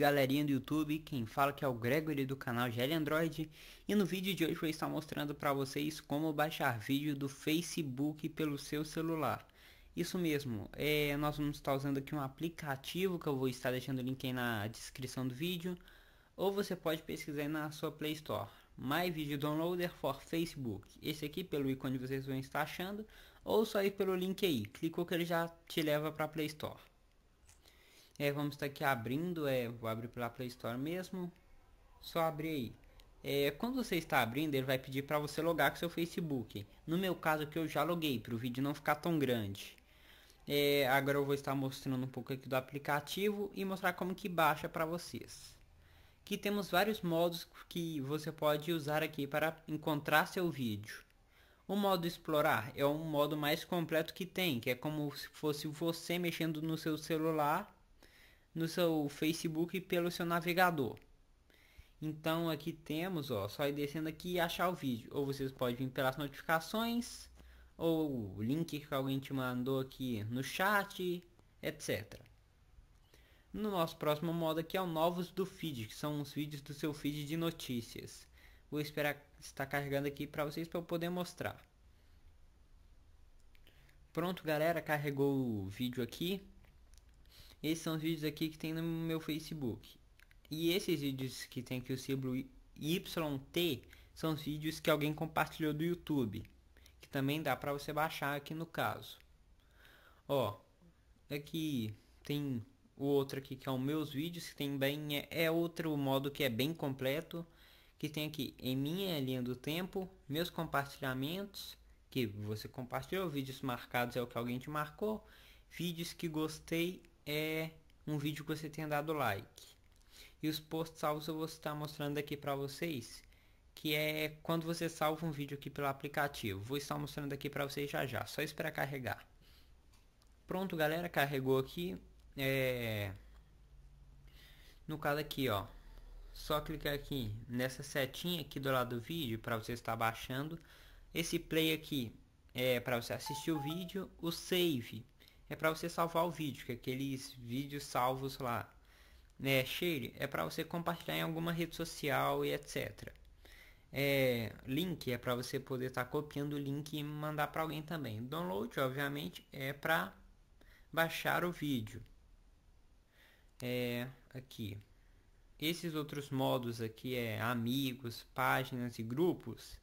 galerinha do YouTube, quem fala que é o Gregory do canal GL Android e no vídeo de hoje vou estar mostrando para vocês como baixar vídeo do Facebook pelo seu celular. Isso mesmo, é, nós vamos estar usando aqui um aplicativo que eu vou estar deixando o link aí na descrição do vídeo ou você pode pesquisar na sua Play Store. My Video Downloader for Facebook. Esse aqui pelo ícone vocês vão estar achando ou só ir pelo link aí, clicou que ele já te leva para a Play Store. É, vamos estar aqui abrindo, é, vou abrir pela Play Store mesmo. Só abrir aí. É, quando você está abrindo, ele vai pedir para você logar com seu Facebook. No meu caso que eu já loguei, para o vídeo não ficar tão grande. É, agora eu vou estar mostrando um pouco aqui do aplicativo e mostrar como que baixa para vocês. Que temos vários modos que você pode usar aqui para encontrar seu vídeo. O modo explorar é um modo mais completo que tem, que é como se fosse você mexendo no seu celular no seu Facebook pelo seu navegador. Então aqui temos, ó, só ir descendo aqui e achar o vídeo. Ou vocês podem vir pelas notificações, ou o link que alguém te mandou aqui no chat, etc. No nosso próximo modo aqui é o novos do feed, que são os vídeos do seu feed de notícias. Vou esperar estar carregando aqui para vocês para eu poder mostrar. Pronto, galera, carregou o vídeo aqui. Esses são os vídeos aqui que tem no meu Facebook. E esses vídeos que tem aqui o símbolo YT são os vídeos que alguém compartilhou do YouTube, que também dá para você baixar aqui no caso. Ó, aqui tem o outro aqui que é o meus vídeos, que tem bem é, é outro modo que é bem completo, que tem aqui em minha linha do tempo, meus compartilhamentos, que você compartilhou, vídeos marcados é o que alguém te marcou, vídeos que gostei é um vídeo que você tenha dado like. E os posts salvos eu vou estar mostrando aqui para vocês, que é quando você salva um vídeo aqui pelo aplicativo. Vou estar mostrando aqui para vocês já já, só esperar carregar. Pronto, galera, carregou aqui. É... No caso aqui, ó, só clicar aqui nessa setinha aqui do lado do vídeo para você estar baixando. Esse play aqui é para você assistir o vídeo, o save é para você salvar o vídeo, que é aqueles vídeos salvos lá. Né, share é para você compartilhar em alguma rede social e etc. É, link é para você poder estar tá copiando o link e mandar para alguém também. Download, obviamente, é para baixar o vídeo. É, aqui. Esses outros modos aqui é amigos, páginas e grupos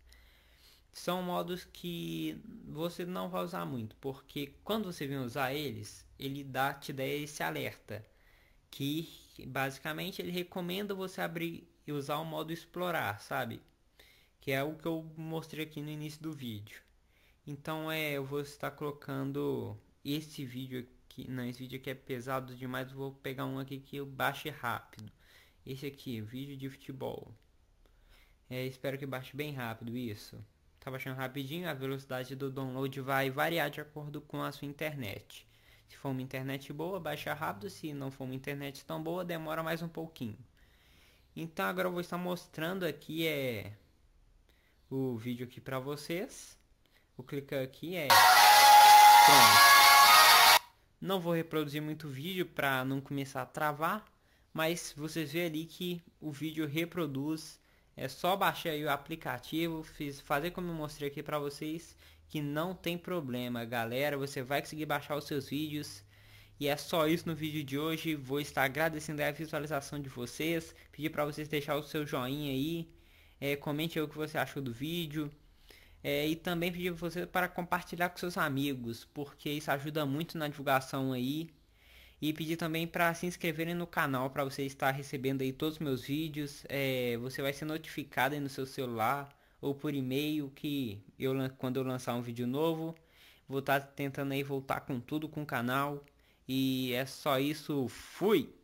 são modos que você não vai usar muito, porque quando você vem usar eles, ele dá, te dá esse alerta, que basicamente ele recomenda você abrir e usar o modo explorar, sabe? Que é o que eu mostrei aqui no início do vídeo. Então é, eu vou estar colocando esse vídeo aqui, não, esse vídeo aqui é pesado demais, vou pegar um aqui que eu baixe rápido. Esse aqui, vídeo de futebol. É, espero que baixe bem rápido isso baixando rapidinho, a velocidade do download vai variar de acordo com a sua internet. Se for uma internet boa, baixa rápido, se não for uma internet tão boa, demora mais um pouquinho. Então agora eu vou estar mostrando aqui é o vídeo aqui para vocês. Vou clicar aqui é Pronto. Não vou reproduzir muito vídeo para não começar a travar, mas vocês vê ali que o vídeo reproduz é só baixar aí o aplicativo, fiz, fazer como eu mostrei aqui para vocês, que não tem problema, galera. Você vai conseguir baixar os seus vídeos. E é só isso no vídeo de hoje. Vou estar agradecendo a visualização de vocês. Pedir para vocês deixar o seu joinha aí. É, comente o que você achou do vídeo. É, e também pedir você para compartilhar com seus amigos, porque isso ajuda muito na divulgação aí e pedir também para se inscreverem no canal para você estar recebendo aí todos os meus vídeos. É, você vai ser notificado aí no seu celular ou por e-mail que eu quando eu lançar um vídeo novo, vou estar tá tentando aí voltar com tudo com o canal. E é só isso, fui!